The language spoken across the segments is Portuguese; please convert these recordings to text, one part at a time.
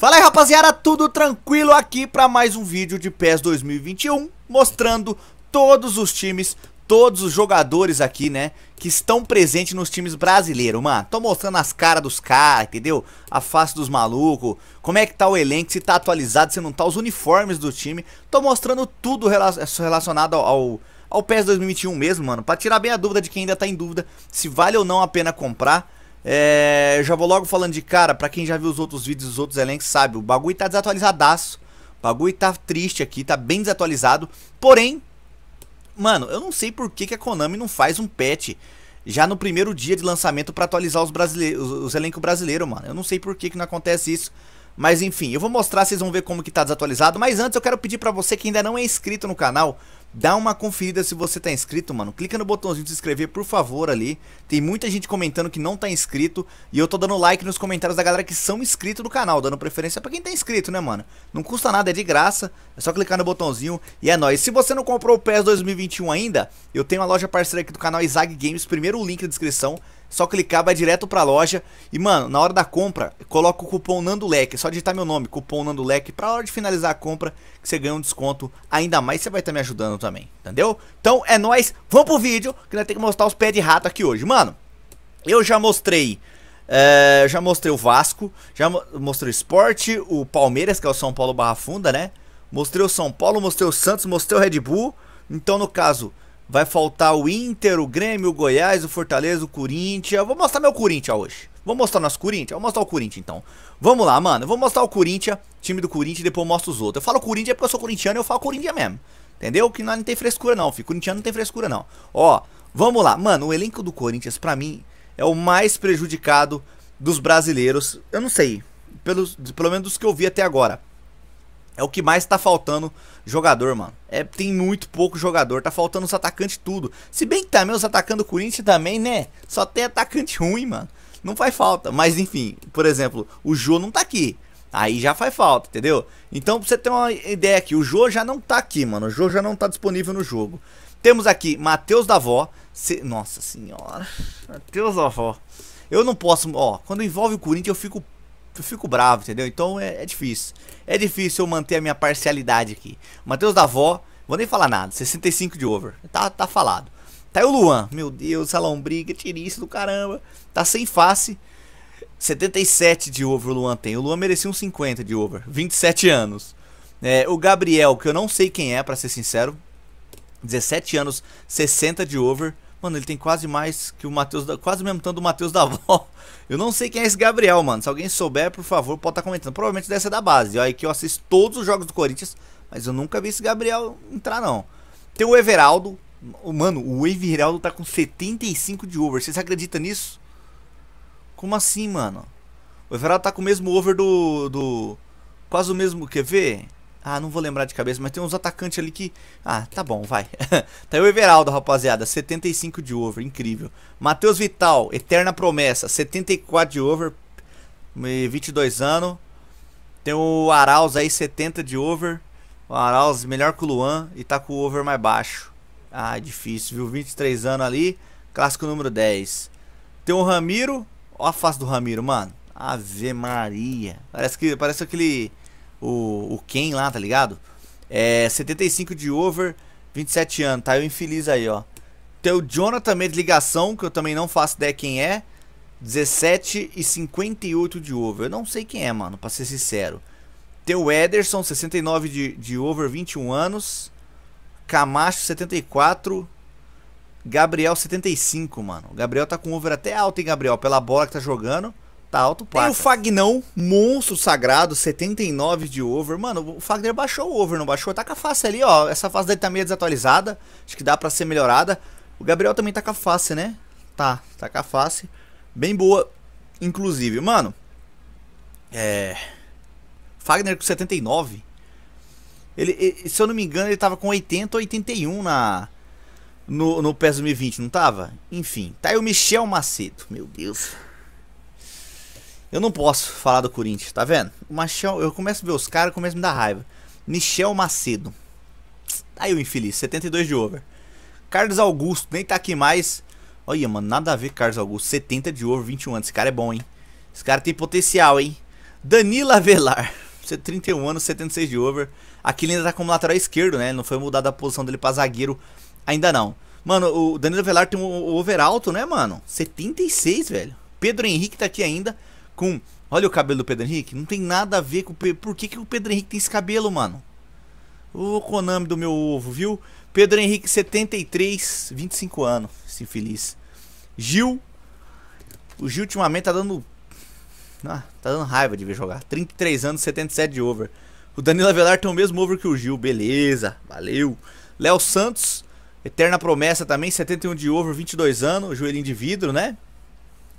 Fala aí rapaziada, tudo tranquilo aqui para mais um vídeo de PES 2021 Mostrando todos os times, todos os jogadores aqui, né Que estão presentes nos times brasileiros, mano Tô mostrando as caras dos caras, entendeu? A face dos malucos Como é que tá o elenco, se tá atualizado, se não tá Os uniformes do time Tô mostrando tudo relacionado ao, ao ao PES 2021 mesmo, mano, pra tirar bem a dúvida de quem ainda tá em dúvida se vale ou não a pena comprar é, já vou logo falando de cara, pra quem já viu os outros vídeos, os outros elencos, sabe, o bagulho tá desatualizadaço. O bagulho tá triste aqui, tá bem desatualizado. Porém, mano, eu não sei por que, que a Konami não faz um patch já no primeiro dia de lançamento para atualizar os, brasileiros, os elencos brasileiros, mano. Eu não sei por que, que não acontece isso. Mas enfim, eu vou mostrar, vocês vão ver como que tá desatualizado. Mas antes eu quero pedir pra você que ainda não é inscrito no canal, Dá uma conferida se você tá inscrito, mano. Clica no botãozinho de se inscrever, por favor, ali. Tem muita gente comentando que não tá inscrito. E eu tô dando like nos comentários da galera que são inscritos no canal, dando preferência pra quem tá inscrito, né, mano? Não custa nada, é de graça. É só clicar no botãozinho e é nóis. Se você não comprou o PES 2021 ainda, eu tenho uma loja parceira aqui do canal Izag Games. Primeiro o link na descrição. Só clicar, vai direto pra loja. E, mano, na hora da compra, coloca o cupom NANDOLEC. É só digitar meu nome, cupom NANDOLEC, pra hora de finalizar a compra, que você ganha um desconto. Ainda mais, você vai estar tá me ajudando também, entendeu? Então, é nóis. Vamos pro vídeo, que nós temos que mostrar os pés de rato aqui hoje. Mano, eu já mostrei... É, já mostrei o Vasco, já mo mostrei o Sport o Palmeiras, que é o São Paulo Barra Funda, né? Mostrei o São Paulo, mostrei o Santos, mostrei o Red Bull. Então, no caso, Vai faltar o Inter, o Grêmio, o Goiás, o Fortaleza, o Corinthians. vou mostrar meu Corinthians hoje. Vou mostrar nosso Corinthians? Vou mostrar o Corinthians então. Vamos lá, mano. Eu vou mostrar o Corinthians, time do Corinthians, e depois eu mostro os outros. Eu falo Corinthians porque eu sou corintiano e eu falo Corinthians mesmo. Entendeu? Que não tem frescura não, filho. Corinthians não tem frescura não. Ó, vamos lá. Mano, o elenco do Corinthians, pra mim, é o mais prejudicado dos brasileiros. Eu não sei. Pelos, pelo menos dos que eu vi até agora. É o que mais tá faltando jogador, mano. É, tem muito pouco jogador, tá faltando os atacantes tudo. Se bem que também os atacantes do Corinthians também, né? Só tem atacante ruim, mano. Não faz falta. Mas enfim, por exemplo, o Jô não tá aqui. Aí já faz falta, entendeu? Então pra você ter uma ideia aqui, o Jô já não tá aqui, mano. O Jô já não tá disponível no jogo. Temos aqui Matheus Davó. Se... Nossa senhora. Matheus Davó. Eu não posso. Ó, quando envolve o Corinthians eu fico eu fico bravo, entendeu? Então é, é, difícil. É difícil eu manter a minha parcialidade aqui. Matheus Vó vou nem falar nada. 65 de over. Tá, tá falado. Tá aí o Luan. Meu Deus, salão briga, tirice do caramba. Tá sem face. 77 de over o Luan tem. O Luan merecia uns 50 de over. 27 anos. É, o Gabriel, que eu não sei quem é, para ser sincero. 17 anos, 60 de over. Mano, ele tem quase mais que o Matheus, da... quase mesmo tanto do Matheus da avó. Eu não sei quem é esse Gabriel, mano. Se alguém souber, por favor, pode estar tá comentando. Provavelmente deve ser da base. Olha que eu assisto todos os jogos do Corinthians, mas eu nunca vi esse Gabriel entrar, não. Tem o Everaldo. Mano, o Everaldo tá com 75 de over. Vocês acreditam nisso? Como assim, mano? O Everaldo tá com o mesmo over do... do... Quase o mesmo... Quer ver? Ah, não vou lembrar de cabeça, mas tem uns atacantes ali que... Ah, tá bom, vai. tá aí o Everaldo, rapaziada, 75 de over, incrível. Matheus Vital, eterna promessa, 74 de over, 22 anos. Tem o Arauz aí, 70 de over. O Arauz melhor que o Luan e tá com o over mais baixo. Ah, é difícil, viu? 23 anos ali, clássico número 10. Tem o Ramiro, ó a face do Ramiro, mano. Ave Maria. Parece que parece aquele o, o Ken lá, tá ligado? É 75 de over, 27 anos, tá eu infeliz aí, ó. Tem o Jonathan meio de ligação, que eu também não faço ideia quem é. 17 e 58 de over. Eu não sei quem é, mano, pra ser sincero. Tem o Ederson, 69 de, de over, 21 anos. Camacho, 74. Gabriel, 75, mano. O Gabriel tá com over até alto, hein, Gabriel? Pela bola que tá jogando. Tá alto placa. Tem o Fagnão, monstro sagrado, 79 de over. Mano, o Fagner baixou o over, não baixou? Tá com a face ali, ó. Essa face dele tá meio desatualizada. Acho que dá pra ser melhorada. O Gabriel também tá com a face, né? Tá, tá com a face. Bem boa, inclusive. Mano, é... Fagner com 79. Ele, ele, se eu não me engano, ele tava com 80 ou 81 na... No, no PES 2020, não tava? Enfim, tá aí o Michel Macedo. Meu Deus. Eu não posso falar do Corinthians, tá vendo? O eu começo a ver os caras, começo a me dar raiva. Michel Macedo. Tá aí o infeliz, 72 de over. Carlos Augusto, nem tá aqui mais. Olha, mano, nada a ver Carlos Augusto. 70 de over, 21 anos. Esse cara é bom, hein? Esse cara tem potencial, hein? Danila Velar. 31 anos, 76 de over. Aqui ele ainda tá como lateral esquerdo, né? não foi mudado a posição dele pra zagueiro ainda não. Mano, o Danilo Velar tem um over alto, né, mano? 76, velho. Pedro Henrique tá aqui ainda com. Olha o cabelo do Pedro Henrique. Não tem nada a ver com. o Por que, que o Pedro Henrique tem esse cabelo, mano? O Konami do meu ovo, viu? Pedro Henrique, 73, 25 anos. Se feliz. Gil. O Gil ultimamente tá dando. Ah, tá dando raiva de ver jogar. 33 anos, 77 de over. O Danilo Avelar tem o mesmo over que o Gil. Beleza, valeu. Léo Santos, eterna promessa também, 71 de over, 22 anos, joelhinho de vidro, né?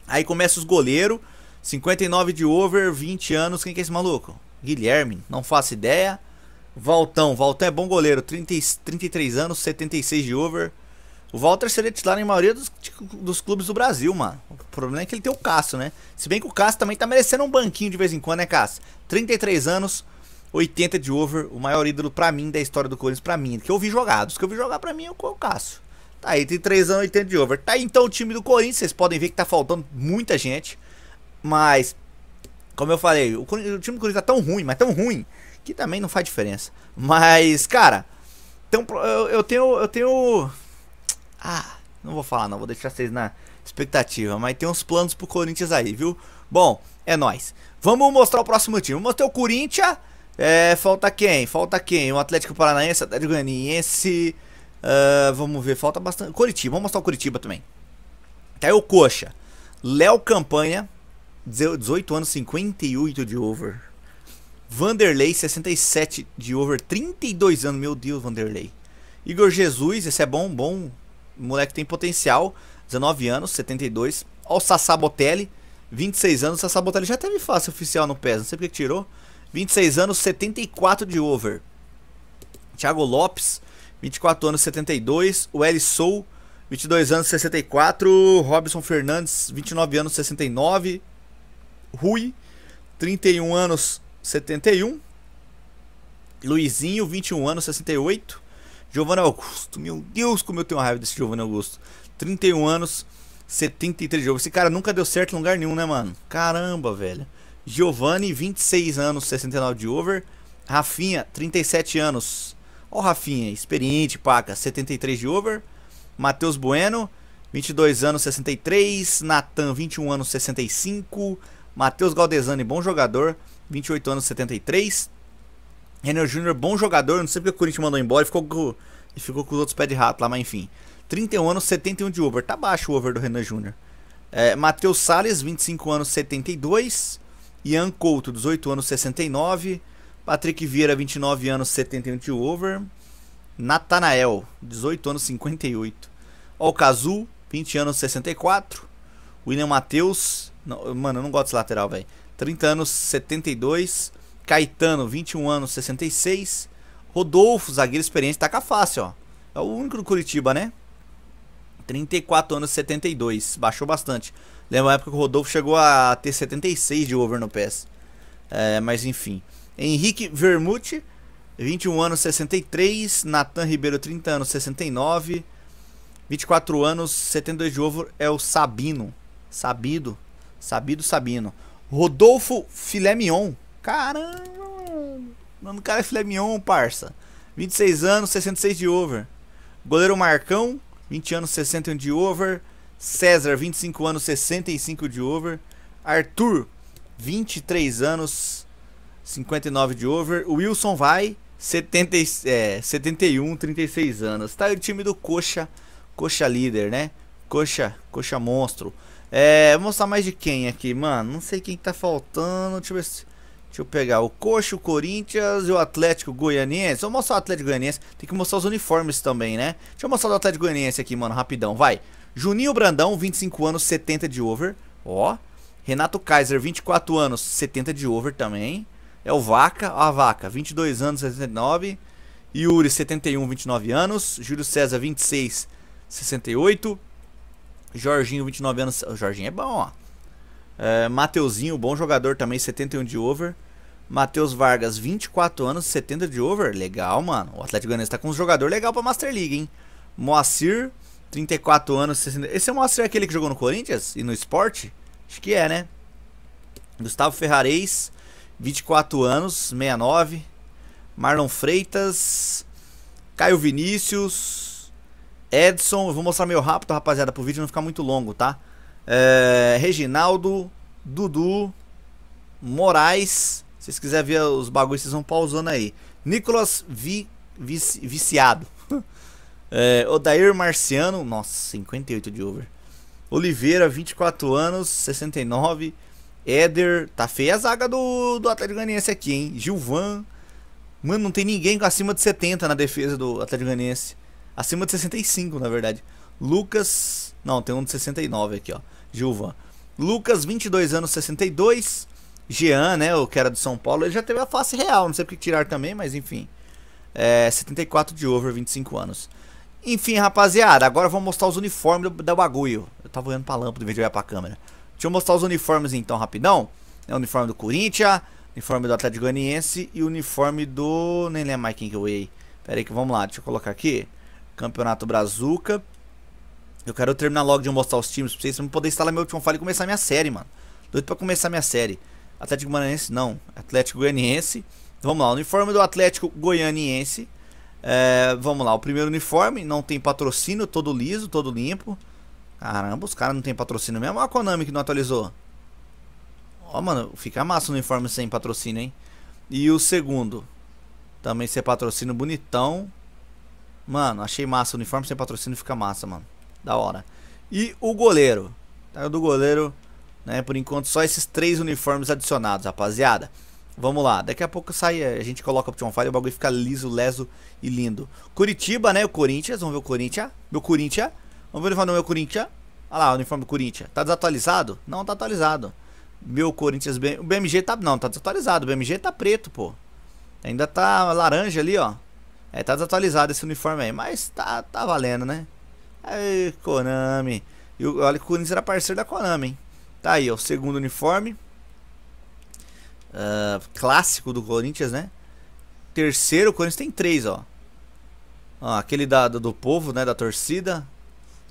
Aí começa os goleiros. 59 de over, 20 anos. Quem que é esse maluco? Guilherme, não faço ideia. Valtão, Valtão é bom goleiro, 30, 33 anos, 76 de over. O Walter seria titular em maioria dos, tipo, dos, clubes do Brasil, mano. O problema é que ele tem o Cássio, né? Se bem que o Cássio também tá merecendo um banquinho de vez em quando, né, Cássio? 33 anos, 80 de over, o maior ídolo para mim da história do Corinthians, para mim. Que eu vi jogados, que eu vi jogar para mim é, é o Cássio. Tá aí, tem 3 anos, 80 de over. Tá aí então o time do Corinthians, vocês podem ver que tá faltando muita gente. Mas, como eu falei, o, o time do Corinthians tá tão ruim, mas tão ruim, que também não faz diferença. Mas, cara, então, eu, eu tenho. Eu tenho. Ah, não vou falar, não. Vou deixar vocês na expectativa. Mas tem uns planos pro Corinthians aí, viu? Bom, é nós. Vamos mostrar o próximo time. Vamos mostrar o Corinthians. É, falta quem? Falta quem? O Atlético Paranaense, Atlético Goianiense. Uh, vamos ver, falta bastante. Curitiba, vamos mostrar o Curitiba também. Tá aí o Coxa. Léo Campanha, 18 anos, 58 de over. Vanderlei, 67 de over, 32 anos. Meu Deus, Vanderlei. Igor Jesus, esse é bom, bom. Moleque tem potencial. 19 anos, 72. Ó, o Sassá Botelli, 26 anos. O Sassá Botelli já teve face oficial no PES, não sei porque tirou. 26 anos, 74 de over. Thiago Lopes, 24 anos, 72. O Eli Sou, 22 anos, 64. Robson Fernandes, 29 anos, 69. Rui, 31 anos, 71. Luizinho, 21 anos, 68. Giovanni Augusto, meu Deus, como eu tenho raiva desse Giovanni Augusto. 31 anos, 73 jogos. Esse cara nunca deu certo em lugar nenhum, né, mano? Caramba, velho. Giovanni, 26 anos, 69 de over. Rafinha, 37 anos. Ó o Rafinha, experiente, paca, 73 de over. Matheus Bueno, 22 anos, 63. Natan, 21 anos, 65. Matheus Galdesani, bom jogador, 28 anos, 73. Renner Júnior, bom jogador, não sei porque o Corinthians mandou embora e ficou, com, ficou com os outros pés de rato lá, mas enfim. 31 anos, 71 de over. Tá baixo o over do Renan Júnior. É, Matheus Salles, 25 anos, 72. Ian Couto, 18 anos, 69. Patrick Vieira, 29 anos, 71 de over. Natanael, 18 anos, 58. Alcazu, 20 anos, 64. William Matheus, não, mano, eu não gosto desse lateral, velho. 30 anos, 72. Caetano, 21 anos, 66. Rodolfo, zagueiro experiente, taca fácil, ó. É o único do Curitiba, né? 34 anos, 72. Baixou bastante. Lembra a época que o Rodolfo chegou a ter 76 de over no PES. É, mas enfim. Henrique Vermute, 21 anos, 63. Nathan Ribeiro, 30 anos, 69. 24 anos, 72 de over é o Sabino. Sabido. Sabido Sabino. Rodolfo Filé Mignon. Caramba. Mano, o cara é filé mignon, parça. 26 anos, 66 de over. Goleiro Marcão, 20 anos, 61 de over. César, 25 anos, 65 de over. Arthur, 23 anos, 59 de over. Wilson vai, 70, é, 71, 36 anos. Tá aí o time do Coxa, Coxa líder, né? Coxa, Coxa monstro. É, vou mostrar mais de quem aqui, mano. Não sei quem que tá faltando. Deixa eu ver se... Deixa eu pegar o Coxo, o Corinthians e o Atlético Goianiense. Vou mostrar o Atlético Goianiense. Tem que mostrar os uniformes também, né? Deixa eu mostrar o Atlético Goianiense aqui, mano, rapidão. Vai. Juninho Brandão, 25 anos, 70 de over. Ó. Renato Kaiser, 24 anos, 70 de over também. É o Vaca. Ó, a Vaca, 22 anos, 69. Yuri, 71, 29 anos. Júlio César, 26, 68. Jorginho, 29 anos. O Jorginho é bom, ó. É, Mateuzinho, bom jogador também, 71 de over. Matheus Vargas, 24 anos, 70 de over. Legal, mano. O Atlético Goianiense tá com um jogador legal pra Master League, hein? Moacir, 34 anos, 60... Esse é o Moacir é aquele que jogou no Corinthians e no esporte? Acho que é, né? Gustavo Ferrarez, 24 anos, 69. Marlon Freitas, Caio Vinícius, Edson, eu vou mostrar meio rápido, rapaziada, pro vídeo não ficar muito longo, tá? É, Reginaldo, Dudu, Moraes. Se vocês quiserem ver os bagulhos, vocês vão pausando aí. Nicolas Vi, Viciado. é, Odair Marciano, nossa, 58 de over. Oliveira, 24 anos, 69. Éder, tá feia a zaga do, do Atlético Ganiense aqui, hein? Gilvan. Mano, não tem ninguém acima de 70 na defesa do Atlético Ganiense. Acima de 65, na verdade. Lucas. Não, tem um de 69 aqui, ó. Gilvan. Lucas, 22 anos, 62. Jean, né? O que era do São Paulo. Ele já teve a face real. Não sei porque tirar também, mas enfim. É, 74 de over, 25 anos. Enfim, rapaziada. Agora eu vou mostrar os uniformes do, do bagulho. Eu tava olhando pra lâmpada vez de olhar pra câmera. Deixa eu mostrar os uniformes então, rapidão. É o uniforme do Corinthians, uniforme do Atlético Goianiense e o uniforme do... Nem lembro mais quem que eu olhei. Pera aí que vamos lá, deixa eu colocar aqui. Campeonato Brazuca. Eu quero terminar logo de mostrar os times pra vocês, pra poder instalar meu último file e começar minha série, mano. Doido pra começar minha série. Atlético Goianiense, não. Atlético Goianiense. Então, vamos lá, uniforme do Atlético Goianiense. É, vamos lá, o primeiro uniforme não tem patrocínio, todo liso, todo limpo. Caramba, os caras não tem patrocínio mesmo. Olha a Konami que não atualizou. Ó, mano, fica massa o uniforme sem patrocínio, hein? E o segundo. Também ser patrocínio bonitão. Mano, achei massa. O uniforme sem patrocínio fica massa, mano. Da hora. E o goleiro. Tá, do goleiro, né? Por enquanto, só esses três uniformes adicionados, rapaziada. Vamos lá, daqui a pouco sai, eh, a gente coloca o Option Fire, o bagulho fica liso, leso e lindo. Curitiba, né? O Corinthians, vamos ver o Corinthians. Meu Corinthians. Vamos ver o uniforme do meu Corinthians. Olha lá, o uniforme do Corinthians. Tá desatualizado? Não tá atualizado. Meu Corinthians, o BMG tá. Não, tá desatualizado. O BMG tá preto, pô. Ainda tá laranja ali, ó. É, tá desatualizado esse uniforme aí, mas tá, tá valendo, né? Aí, Konami. E olha que o Corinthians era parceiro da Konami, hein? Tá aí, ó, o segundo uniforme. Uh, clássico do Corinthians, né? Terceiro, o Corinthians tem três, ó. ó aquele da, do, do povo, né? Da torcida.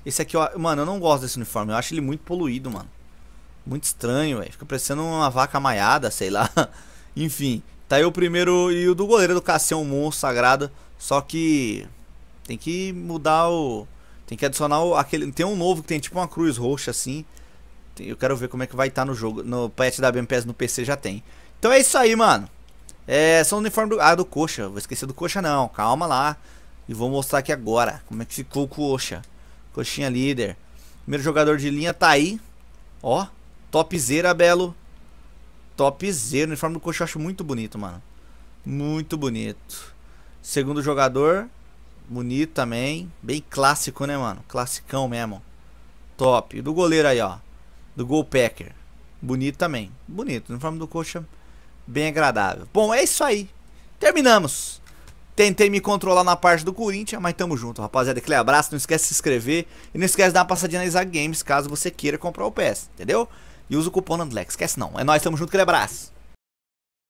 Esse aqui, ó. Mano, eu não gosto desse uniforme. Eu acho ele muito poluído, mano. Muito estranho, velho. Fica parecendo uma vaca maiada, sei lá. Enfim. Tá aí o primeiro e o do goleiro do Cassião Monstro Sagrado. Só que tem que mudar o. Tem que adicionar o, aquele. Tem um novo que tem tipo uma cruz roxa assim. Eu quero ver como é que vai estar tá no jogo. No patch da BMPS no PC já tem. Então é isso aí, mano. É, são o uniforme do. Ah, do coxa. Vou esquecer do coxa não. Calma lá. E vou mostrar aqui agora como é que ficou o coxa. Coxinha líder. Primeiro jogador de linha tá aí. Ó. Topzera, Belo. Topzera. O uniforme do coxa eu acho muito bonito, mano. Muito bonito. Segundo jogador, bonito também. Bem clássico, né, mano? Classicão mesmo. Top. E do goleiro aí, ó. Do Packer. Bonito também. Bonito. no forma do coxa, bem agradável. Bom, é isso aí. Terminamos. Tentei me controlar na parte do Corinthians, mas tamo junto, rapaziada. Aquele abraço, não esquece de se inscrever e não esquece de dar uma passadinha na Isaac Games caso você queira comprar o PS, entendeu? E usa o cupom andlex esquece não. É nóis, tamo junto, aquele abraço.